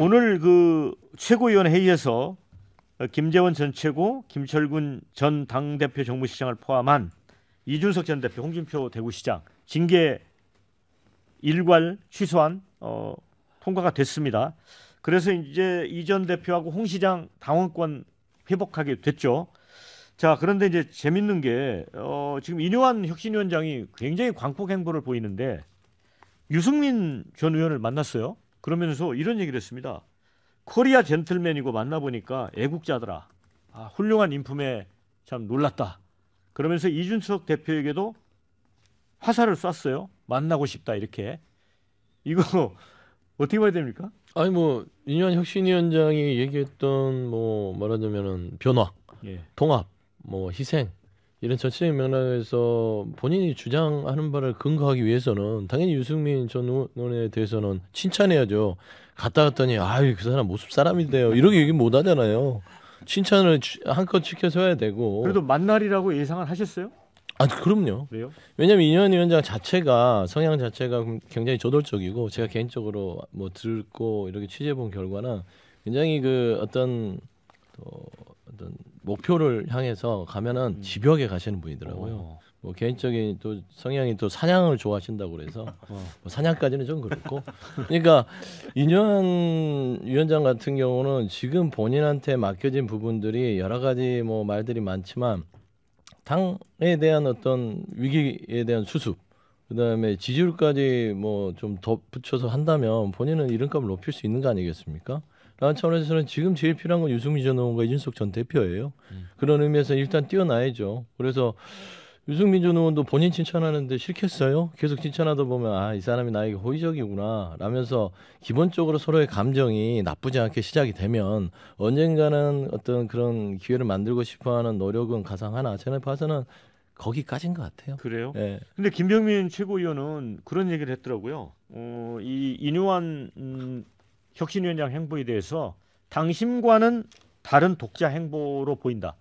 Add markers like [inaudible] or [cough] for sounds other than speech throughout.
오늘 그 최고위원 회의에서 김재원 전 최고, 김철근전 당대표 정무시장을 포함한 이준석 전 대표, 홍준표 대구시장 징계 일괄 취소안 어, 통과가 됐습니다. 그래서 이제 이 전 대표하고 홍 시장 당원권 회복하게 됐죠. 자 그런데 이제 재밌는 게 어, 지금 이뇨환 혁신위원장이 굉장히 광폭 행보를 보이는데 유승민 전 의원을 만났어요. 그러면서 이런 얘기를 했습니다. 코리아 젠틀맨이고 만나보니까 애국자더라. 아, 훌륭한 인품에 참 놀랐다. 그러면서 이준석 대표에게도 화살을 쐈어요. 만나고 싶다 이렇게. 이거 [laughs] 어떻게 봐야 됩니까? 아니 뭐 이년 혁신위원장이 얘기했던 뭐 말하자면은 변화, 예. 통합, 뭐 희생 이런 전체적 맥락에서 본인이 주장하는 바를 근거하기 위해서는 당연히 유승민 전 의원에 대해서는 칭찬해야죠. 갔다 갔더니 아유 그 사람 모습 사람인데요. 이렇게 얘기 못 하잖아요. 칭찬을 한껏 지켜서야 되고. 그래도 만날이라고 예상을 하셨어요? 아 그럼요. 왜요? 왜냐면 이현 위원장 자체가 성향 자체가 음, 굉장히 저돌적이고 제가 개인적으로 뭐 듣고 이렇게 취재해 본 결과는 굉장히 그 어떤 어, 어떤 목표를 향해서 가면은 음. 집역에 가시는 분이더라고요. 오. 어. 뭐 개인적인 또 성향이 또 사냥을 좋아하신다고 그래서 [laughs] 어. 뭐 사냥까지는 좀 그렇고 그러니까 이년 위원장 같은 경우는 지금 본인한테 맡겨진 부분들이 여러 가지 뭐 말들이 많지만 당에 대한 어떤 위기에 대한 수습 그다음에 지지율까지 뭐 좀 덧붙여서 한다면 본인은 이름값을 높일 수 있는 거 아니겠습니까? 라는 차원에서는 지금 제일 필요한 건 유승민 전 의원과 이준석 전 대표예요. 음. 그런 의미에서 일단 뛰어나야죠. 그래서 유승민 전 의원도 본인 칭찬하는데 싫겠어요? 계속 칭찬하다 보면 아 이 사람이 나에게 호의적이구나 라면서 기본적으로 서로의 감정이 나쁘지 않게 시작이 되면 언젠가는 어떤 그런 기회를 만들고 싶어하는 노력은 가상하나 저는 봐서는 거기까지인 것 같아요. 그래요? 예. 근데 김병민 최고위원은 그런 얘기를 했더라고요. 어, 이 인요한 음, 혁신위원장 행보에 대해서 당심과는 다른 독자 행보로 보인다.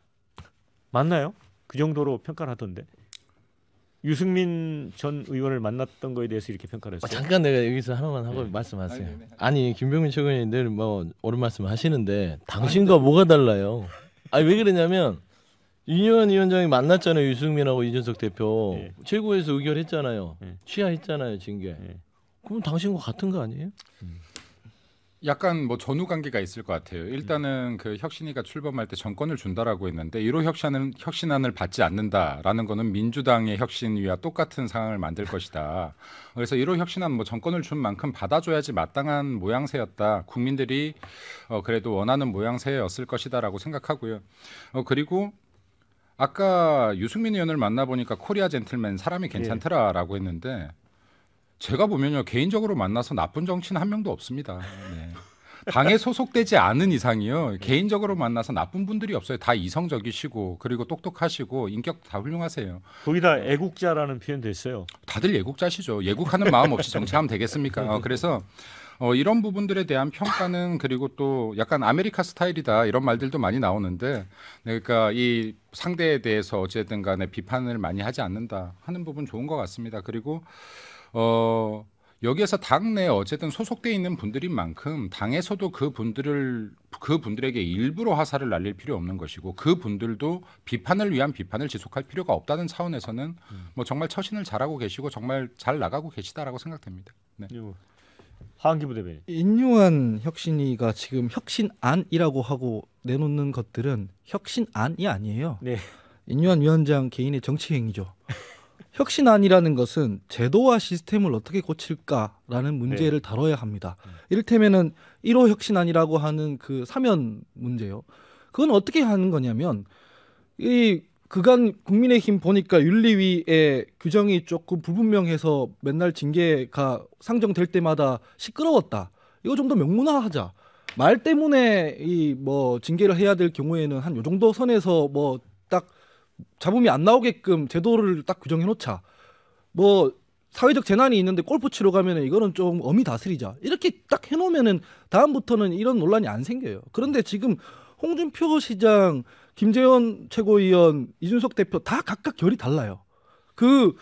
맞나요? 그 정도로 평가를 하던데. 유승민 전 의원을 만났던 거에 대해서 이렇게 평가를 했어요. 아, 잠깐 내가 여기서 하나만 하고 네. 말씀하세요. 아니, 네. 아니 김병민 최근에 늘뭐 옳은 말씀 하시는데 당신과 아니, 네. 뭐가 달라요? 아니 왜 그러냐면 이현 위원장이 만났잖아요. 유승민하고 이준석 대표 네. 최고에서 의결했잖아요. 예. 취하했잖아요. 징계. 예. 그럼 당신과 같은 거 아니에요? 음. 약간 뭐 전후 관계가 있을 것 같아요. 일단은 그혁신위가 출범할 때 정권을 준다라고 했는데 1호 혁신은 안 혁신안을 받지 않는다라는 거는 민주당의 혁신위와 똑같은 상황을 만들 것이다. 그래서 1호 혁신안 뭐 정권을 준 만큼 받아줘야지 마땅한 모양새였다. 국민들이 어 그래도 원하는 모양새였을 것이다라고 생각하고요. 어 그리고 아까 유승민 의원을 만나보니까 코리아 젠틀맨 사람이 괜찮더라라고 했는데 제가 보면요 개인적으로 만나서 나쁜 정치인 한 명도 없습니다. 네. 당에 소속되지 않은 이상이요 네. 개인적으로 만나서 나쁜 분들이 없어요. 다 이성적이시고 그리고 똑똑하시고 인격 다 훌륭하세요. 거기다 애국자라는 표현됐어요 다들 애국자시죠. 애국하는 마음 없이 정치하면 되겠습니까? 어, 그래서 어, 이런 부분들에 대한 평가는 그리고 또 약간 아메리카 스타일이다 이런 말들도 많이 나오는데 네, 그러니까 이 상대에 대해서 어쨌든 간에 비판을 많이 하지 않는다 하는 부분 좋은 것 같습니다. 그리고 어, 여기에서 당내 어쨌든 소속돼 있는 분들인 만큼 당에서도 그 분들을 그 분들에게 일부러 화살을 날릴 필요 없는 것이고 그 분들도 비판을 위한 비판을 지속할 필요가 없다는 차원에서는 음. 뭐 정말 처신을 잘하고 계시고 정말 잘 나가고 계시다라고 생각됩니다. 네. 네. 하한기 부대변인. 인류한 혁신이가 지금 혁신안이라고 하고 내놓는 것들은 혁신안이 아니에요. 네. 인류한 위원장 개인의 정치 행위죠. [laughs] 혁신안이라는 것은 제도와 시스템을 어떻게 고칠까라는 네. 문제를 네. 다뤄야 합니다. 음. 이를테면은 1호 혁신안이라고 하는 그 사면 문제요. 그건 어떻게 하는 거냐면 이 그간 국민의힘 보니까 윤리위의 규정이 조금 불분명해서 맨날 징계가 상정될 때마다 시끄러웠다. 이거 좀 더 명문화하자. 말 때문에 이 뭐 징계를 해야 될 경우에는 한 요 정도 선에서 뭐 잡음이 안 나오게끔 제도를 딱 규정해 놓자. 뭐 사회적 재난이 있는데 골프 치러 가면은 이거는 좀 어미 다스리자. 이렇게 딱 해놓으면은 다음부터는 이런 논란이 안 생겨요. 그런데 지금 홍준표 시장, 김재원 최고위원, 이준석 대표 다 각각 결이 달라요. 그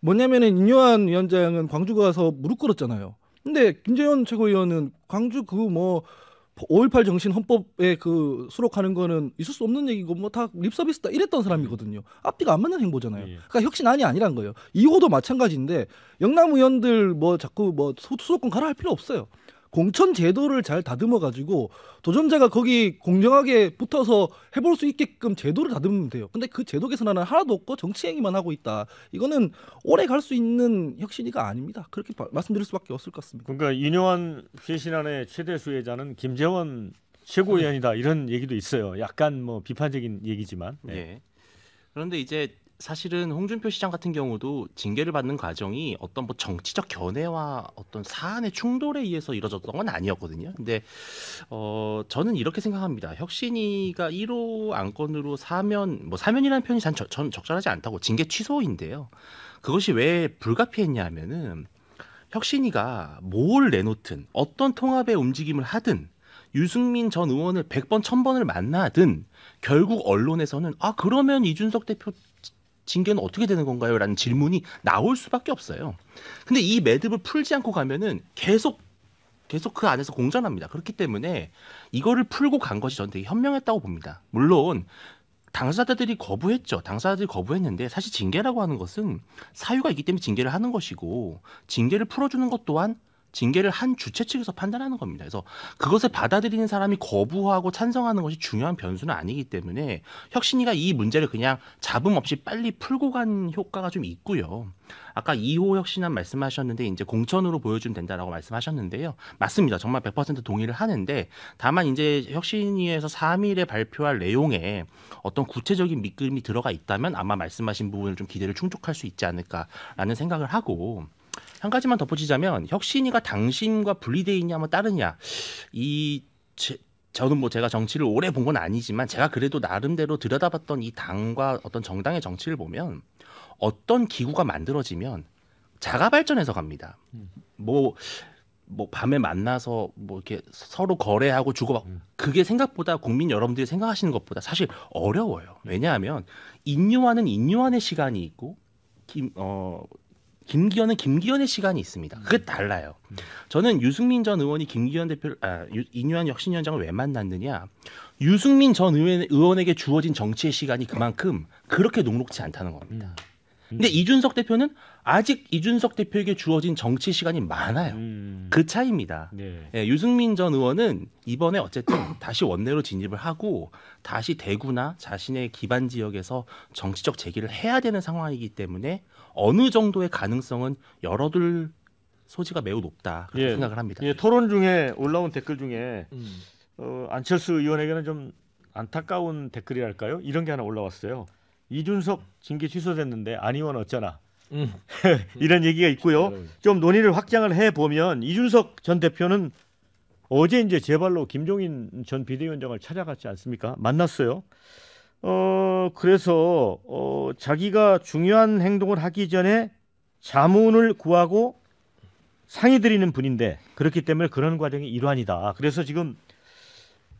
뭐냐면은 인요한 위원장은 광주 가서 무릎 꿇었잖아요. 근데 김재현 최고위원은 광주 그뭐 5.18 정신 헌법에 그 수록하는 거는 있을 수 없는 얘기고 뭐 다 립서비스다 이랬던 사람이거든요. 앞뒤가 안 맞는 행보잖아요. 예. 그러니까 혁신안이 아니란 거예요. 이호도 마찬가지인데 영남 의원들 뭐 자꾸 뭐 수도권 가라 할 필요 없어요. 공천 제도를 잘 다듬어 가지고 도전자가 거기 공정하게 붙어서 해볼 수 있게끔 제도를 다듬으면 돼요. 근데 그 제도 개선안은 하나도 없고 정치 행위만 하고 있다. 이거는 오래 갈 수 있는 혁신이가 아닙니다. 그렇게 바, 말씀드릴 수밖에 없을 것 같습니다. 그러니까 이뇨한 쇄신안의 최대 수혜자는 김재원 최고위원이다 네. 이런 얘기도 있어요. 약간 뭐 비판적인 얘기지만. 네. 네. 그런데 이제 사실은 홍준표 시장 같은 경우도 징계를 받는 과정이 어떤 뭐 정치적 견해와 어떤 사안의 충돌에 의해서 이루어졌던 건 아니었거든요. 근데 어 저는 이렇게 생각합니다. 혁신이가 1호 안건으로 사면 뭐 사면이라는 표현이 전, 전 적절하지 않다고 징계 취소인데요. 그것이 왜 불가피했냐 면은 혁신이가 뭘 내놓든 어떤 통합의 움직임을 하든 유승민 전 의원을 100번, 1000번을 만나든 결국 언론에서는 아, 그러면 이준석 대표 징계는 어떻게 되는 건가요? 라는 질문이 나올 수밖에 없어요. 근데 이 매듭을 풀지 않고 가면은 계속 계속 그 안에서 공전합니다. 그렇기 때문에 이거를 풀고 간 것이 저는 되게 현명했다고 봅니다. 물론 당사자들이 거부했죠. 당사자들이 거부했는데 사실 징계라고 하는 것은 사유가 있기 때문에 징계를 하는 것이고 징계를 풀어주는 것 또한 징계를 한 주체 측에서 판단하는 겁니다. 그래서 그것을 받아들이는 사람이 거부하고 찬성하는 것이 중요한 변수는 아니기 때문에 혁신이가 이 문제를 그냥 잡음 없이 빨리 풀고 간 효과가 좀 있고요. 아까 2호 혁신안 말씀하셨는데 이제 공천으로 보여주면 된다라고 말씀하셨는데요. 맞습니다. 정말 100% 동의를 하는데 다만 이제 혁신위에서 3일에 발표할 내용에 어떤 구체적인 밑그림이 들어가 있다면 아마 말씀하신 부분을 좀 기대를 충족할 수 있지 않을까라는 생각을 하고 한 가지만 덧붙이자면 혁신이가 당신과 분리되어 있냐 뭐 따르냐 이 제, 저는 뭐 제가 정치를 오래 본 건 아니지만 제가 그래도 나름대로 들여다봤던 이 당과 어떤 정당의 정치를 보면 어떤 기구가 만들어지면 자가 발전해서 갑니다. 뭐뭐 뭐 밤에 만나서 뭐 이렇게 서로 거래하고 주고받고 음. 그게 생각보다 국민 여러분들이 생각하시는 것보다 사실 어려워요. 왜냐하면 인류화는인류화의 시간이 있고 김, 어, 김기현은 김기현의 시간이 있습니다. 그게 음. 달라요. 음. 저는 유승민 전 의원이 김기현 대표 아, 인유한 혁신위원장을 왜 만났느냐? 유승민 전 의원, 의원에게 주어진 정치의 시간이 그만큼 그렇게 녹록치 않다는 겁니다. 음. 근데 이준석 대표는 아직 이준석 대표에게 주어진 정치 시간이 많아요. 음. 그 차이입니다. 네. 예, 유승민 전 의원은 이번에 어쨌든 [coughs] 다시 원내로 진입을 하고 다시 대구나 자신의 기반 지역에서 정치적 제기를 해야 되는 상황이기 때문에 어느 정도의 가능성은 열어둘 소지가 매우 높다 그렇게 예. 생각을 합니다. 예, 토론 중에 올라온 댓글 중에 음. 어, 안철수 의원에게는 좀 안타까운 댓글이랄까요? 이런 게 하나 올라왔어요. 이준석 징계 취소됐는데 안 의원 어쩌나 음. [laughs] 이런 얘기가 있고요. 좀 논의를 확장을 해 보면 이준석 전 대표는 어제 이제 제발로 김종인 전 비대위원장을 찾아갔지 않습니까? 만났어요. 어 그래서 어 자기가 중요한 행동을 하기 전에 자문을 구하고 상의 드리는 분인데 그렇기 때문에 그런 과정이 일환이다. 그래서 지금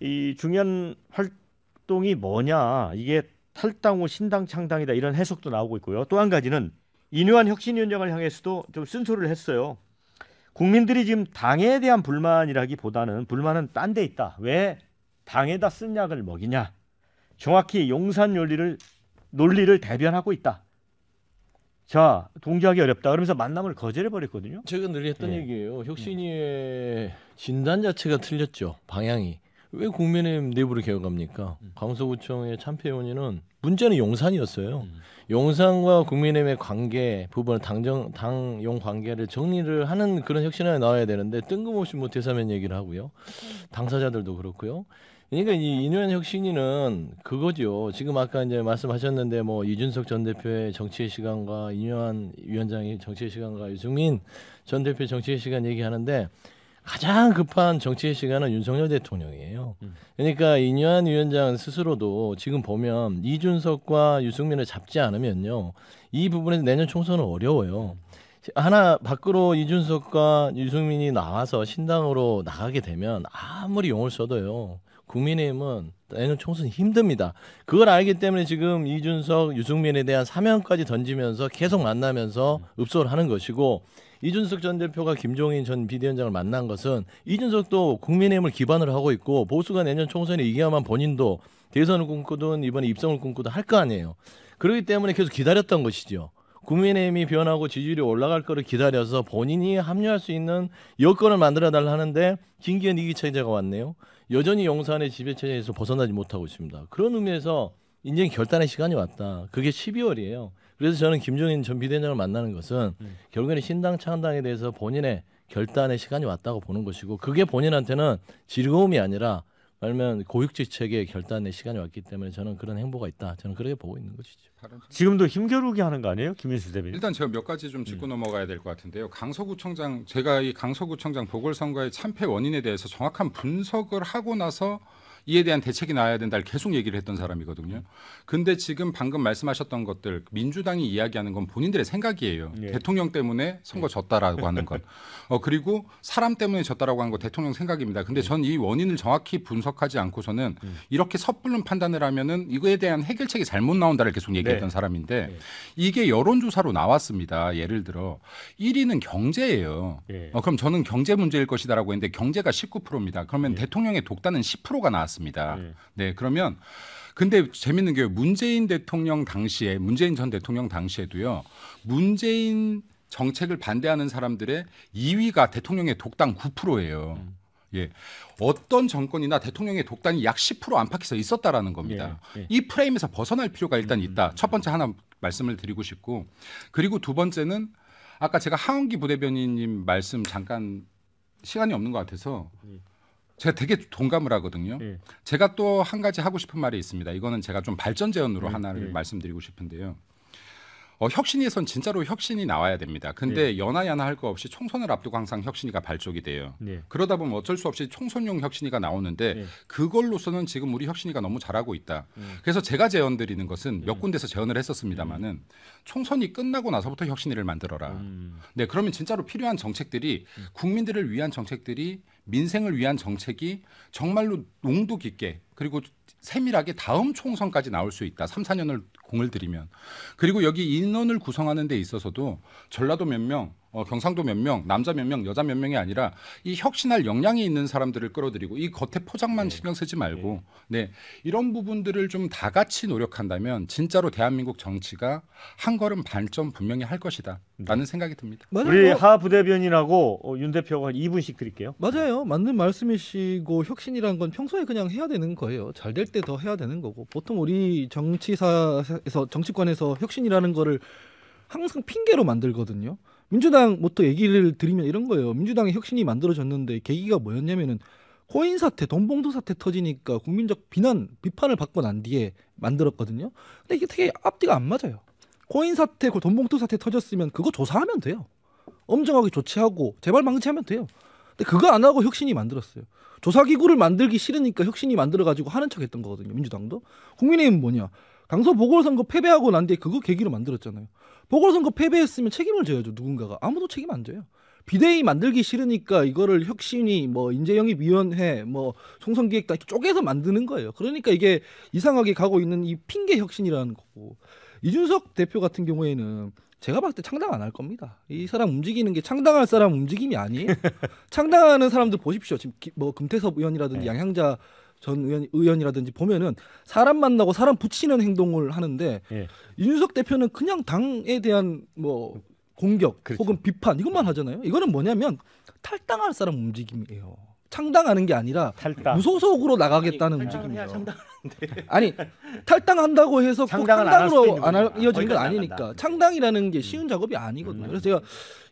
이 중요한 활동이 뭐냐 이게 탈당 후 신당 창당이다 이런 해석도 나오고 있고요. 또 한 가지는 인유한 혁신위원장을 향해서도 좀 쓴소리를 했어요. 국민들이 지금 당에 대한 불만이라기보다는 불만은 딴 데 있다. 왜 당에다 쓴 약을 먹이냐? 정확히 용산 논리를 논리를 대변하고 있다. 자 동조하기 어렵다 그러면서 만남을 거절해 버렸거든요. 제가 늘 했던 예. 얘기예요. 혁신이의 예. 진단 자체가 틀렸죠. 방향이 왜 국민의힘 내부를 개혁합니까? 음. 강서구청의 참패원위은 문제는 용산이었어요. 음. 용산과 국민의힘의 관계 부분을 당정 당용 관계를 정리를 하는 그런 혁신안이 나와야 되는데 뜬금없이 뭐 대사면 얘기를 하고요. 네. 당사자들도 그렇고요. 그러니까 이 인원 혁신이는 그거죠. 지금 아까 이제 말씀하셨는데 뭐 이준석 전 대표의 정치의 시간과 이노현 위원장의 정치의 시간과 유승민 전대표 정치의 시간 얘기하는데 가장 급한 정치의 시간은 윤석열 대통령이에요. 음. 그러니까 이뇨한 위원장 스스로도 지금 보면 이준석과 유승민을 잡지 않으면요. 이 부분에서 내년 총선은 어려워요. 하나 밖으로 이준석과 유승민이 나와서 신당으로 나가게 되면 아무리 용을 써도요. 국민의힘은 내년 총선 힘듭니다. 그걸 알기 때문에 지금 이준석, 유승민에 대한 사면까지 던지면서 계속 만나면서 읍소를 하는 것이고 이준석 전 대표가 김종인 전 비대위원장을 만난 것은 이준석도 국민의힘을 기반으로 하고 있고 보수가 내년 총선에 이겨야만 본인도 대선을 꿈꾸든 이번에 입성을 꿈꾸든 할 거 아니에요. 그렇기 때문에 계속 기다렸던 것이죠. 국민의힘이 변하고 지지율이 올라갈 거를 기다려서 본인이 합류할 수 있는 여건을 만들어 달라 하는데 김기현 이기차이자가 왔네요. 여전히 용산의 지배체제에서 벗어나지 못하고 있습니다. 그런 의미에서 인제 결단의 시간이 왔다. 그게 12월이에요. 그래서 저는 김종인 전비대장을 만나는 것은 음. 결국에는 신당 창당에 대해서 본인의 결단의 시간이 왔다고 보는 것이고 그게 본인한테는 즐거움이 아니라 말하면 고육지책의 결단의 시간이 왔기 때문에 저는 그런 행보가 있다. 저는 그렇게 보고 있는 것이죠. 지금도 힘겨루기 하는 거 아니에요, 김인수 대변인? 일단 제가 몇 가지 좀 짚고 음. 넘어가야 될 것 같은데요. 강서구청장 제가 이 강서구청장 보궐선거의 참패 원인에 대해서 정확한 분석을 하고 나서 이에 대한 대책이 나와야 된다를 계속 얘기를 했던 사람이거든요. 근데 지금 방금 말씀하셨던 것들 민주당이 이야기하는 건 본인들의 생각이에요. 예. 대통령 때문에 선거 예. 졌다라고 하는 것. [laughs] 어 그리고 사람 때문에 졌다라고 하는 거 대통령 생각입니다. 근데 예. 전이 원인을 정확히 분석하지 않고서는 예. 이렇게 섣불른 판단을 하면은 이거에 대한 해결책이 잘못 나온다를 계속 네. 얘기했던 네. 사람인데 네. 이게 여론조사로 나왔습니다. 예를 들어 1위는 경제예요. 네. 어, 그럼 저는 경제 문제일 것이다라고 했는데 경제가 19%입니다. 그러면 대통령의 독단은 10%가 나왔어요. 나습니다 네. 예. 네, 그러면 근데 재밌는 게 문재인 대통령 당시에 문재인 전 대통령 당시에도요. 문재인 정책을 반대하는 사람들의 2위가 대통령의 독당 9%예요. 음. 예. 어떤 정권이나 대통령의 독단이 약 10% 안팎에서 있었다라는 겁니다. 예, 예. 이 프레임에서 벗어날 필요가 일단 음, 음, 있다. 음, 첫 번째 하나 말씀을 드리고 싶고 그리고 두 번째는 아까 제가 하은기 부대변인님 말씀 잠깐 시간이 없는 것 같아서 예. 제가 되게 동감을 하거든요. 예. 제가 또 한 가지 하고 싶은 말이 있습니다. 이거는 제가 좀 발전 제언으로 예. 네, 하나를 예. 말씀드리고 싶은데요. 어, 혁신위에선 진짜로 혁신이 나와야 됩니다. 근데 예. 연하야나 할거 없이 총선을 앞두고 항상 혁신이가 발족이 돼요. 예. 그러다 보면 어쩔 수 없이 총선용 혁신이가 나오는데 예. 그걸로서는 지금 우리 혁신이가 너무 잘하고 있다. 네. 그래서 제가 제언드리는 것은 몇 군데서 제언을 했었습니다마는 음. 총선이 끝나고 나서부터 혁신이를 만들어라. 음. 네, 그러면 진짜로 필요한 정책들이 음. 국민들을 위한 정책들이 민생을 위한 정책이 정말로 농도 깊게 그리고 세밀하게 다음 총선까지 나올 수 있다. 3, 4년을 공을 들이면. 그리고 여기 인원을 구성하는 데 있어서도 전라도 몇 명, 어, 경상도 몇 명, 남자 몇 명, 여자 몇 명이 아니라 이 혁신할 역량이 있는 사람들을 끌어들이고 이 겉에 포장만 네. 신경 쓰지 말고 네, 네 이런 부분들을 좀 다 같이 노력한다면 진짜로 대한민국 정치가 한 걸음 반점 분명히 할 것이다라는 네. 생각이 듭니다. 맞아요. 우리 하 부대변인하고 어, 윤 대표가 2분씩 드릴게요. 맞아요. 맞는 말씀이시고 혁신이란 건 평소에 그냥 해야 되는 거예요. 잘 될 때 더 해야 되는 거고 보통 우리 정치사에서 정치권에서 혁신이라는 거를 항상 핑계로 만들거든요. 민주당부터 얘기를 드리면 이런 거예요. 민주당의 혁신이 만들어졌는데 계기가 뭐였냐면은 코인 사태, 돈봉투 사태 터지니까 국민적 비난, 비판을 받고 난 뒤에 만들었거든요. 근데 이게 되게 앞뒤가 안 맞아요. 코인 사태, 그 돈봉투 사태 터졌으면 그거 조사하면 돼요. 엄정하게 조치하고 재발 방지하면 돼요. 근데 그거 안 하고 혁신이 만들었어요. 조사기구를 만들기 싫으니까 혁신이 만들어가지고 하는 척 했던 거거든요. 민주당도. 국민의힘은 뭐냐. 강서 보궐선거 패배하고 난 뒤에 그거 계기로 만들었잖아요. 보궐선거 패배했으면 책임을 져야죠 누군가가 아무도 책임 안 져요. 비대위 만들기 싫으니까 이거를 혁신이 뭐 인재영입위원회 뭐 총선기획 단 쪼개서 만드는 거예요. 그러니까 이게 이상하게 가고 있는 이 핑계 혁신이라는 거고 이준석 대표 같은 경우에는 제가 봤을 때 창당 안 할 겁니다. 이 사람 움직이는 게 창당할 사람 움직임이 아니에요. [laughs] 창당하는 사람들 보십시오. 지금 기, 뭐 금태섭 의원이라든지 네. 양향자 전 의원, 의원이라든지 보면은 사람 만나고 사람 붙이는 행동을 하는데 예. 윤석 대표는 그냥 당에 대한 뭐 공격 그렇죠. 혹은 비판 이것만 네. 하잖아요. 이거는 뭐냐면 탈당할 사람 움직임이에요. 창당하는 게 아니라 탈당. 무소속으로 나가겠다는 움직임이에요. 아니 탈당한다고 해서 창당으로 안, 안이어지건 아니니까 창당이라는 게 음. 쉬운 작업이 아니거든요. 음. 그래서 제가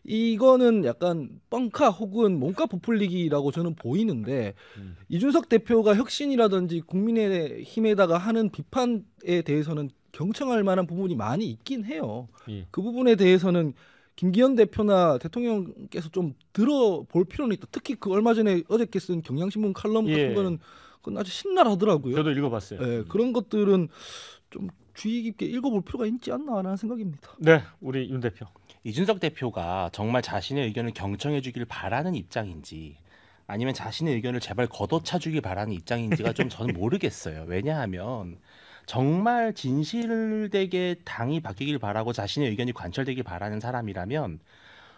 이거는 약간 뻥카 혹은 몸값 부풀리기라고 저는 보이는데 음. 이준석 대표가 혁신이라든지 국민의 힘에다가 하는 비판에 대해서는 경청할 만한 부분이 많이 있긴 해요. 예. 그 부분에 대해서는 김기현 대표나 대통령께서 좀 들어볼 필요는 있다. 특히 그 얼마 전에 어저께 쓴 경향신문 칼럼 같은 예. 거는 그건 아주 신랄하더라고요. 저도 읽어봤어요. 예, 그런 것들은 좀 주의 깊게 읽어볼 필요가 있지 않나라는 생각입니다. 네, 우리 윤 대표. 이준석 대표가 정말 자신의 의견을 경청해 주길 바라는 입장인지 아니면 자신의 의견을 제발 걷어차주길 바라는 입장인지가 좀 저는 모르겠어요. 왜냐하면 정말 진실되게 당이 바뀌길 바라고 자신의 의견이 관철되길 바라는 사람이라면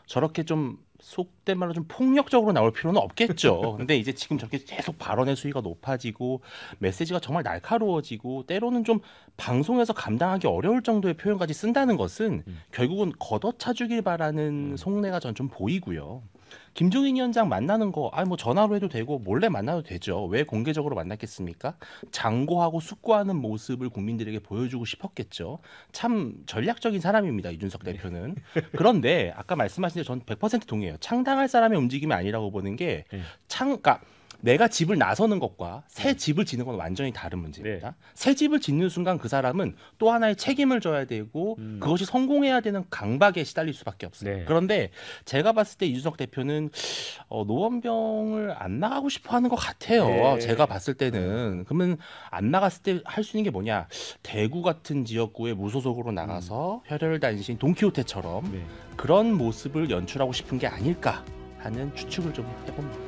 저렇게 좀 속된 말로 좀 폭력적으로 나올 필요는 없겠죠. [laughs] 근데 이제 지금 저렇게 계속 발언의 수위가 높아지고 메시지가 정말 날카로워지고 때로는 좀 방송에서 감당하기 어려울 정도의 표현까지 쓴다는 것은 음. 결국은 걷어차주길 바라는 음. 속내가 전 좀 보이고요. 김종인 위원장 만나는 거, 아, 뭐 전화로 해도 되고 몰래 만나도 되죠. 왜 공개적으로 만났겠습니까? 장고하고 숙고하는 모습을 국민들에게 보여주고 싶었겠죠. 참 전략적인 사람입니다. 이준석 네. 대표는. 그런데 아까 말씀하신 대로 전100% 동의해요. 창당할 사람의 움직임이 아니라고 보는 게 네. 창, 그러니까 내가 집을 나서는 것과 새 음. 집을 짓는 건 완전히 다른 문제입니다. 네. 새 집을 짓는 순간 그 사람은 또 하나의 책임을 져야 되고 음. 그것이 성공해야 되는 강박에 시달릴 수밖에 없어요. 네. 그런데 제가 봤을 때 이준석 대표는 어, 노원병을 안 나가고 싶어하는 것 같아요. 네. 제가 봤을 때는 그러면 안 나갔을 때 할 수 있는 게 뭐냐? 대구 같은 지역구에 무소속으로 나가서 음. 혈혈단신 동키호테처럼 네. 그런 모습을 연출하고 싶은 게 아닐까 하는 추측을 좀 해봅니다.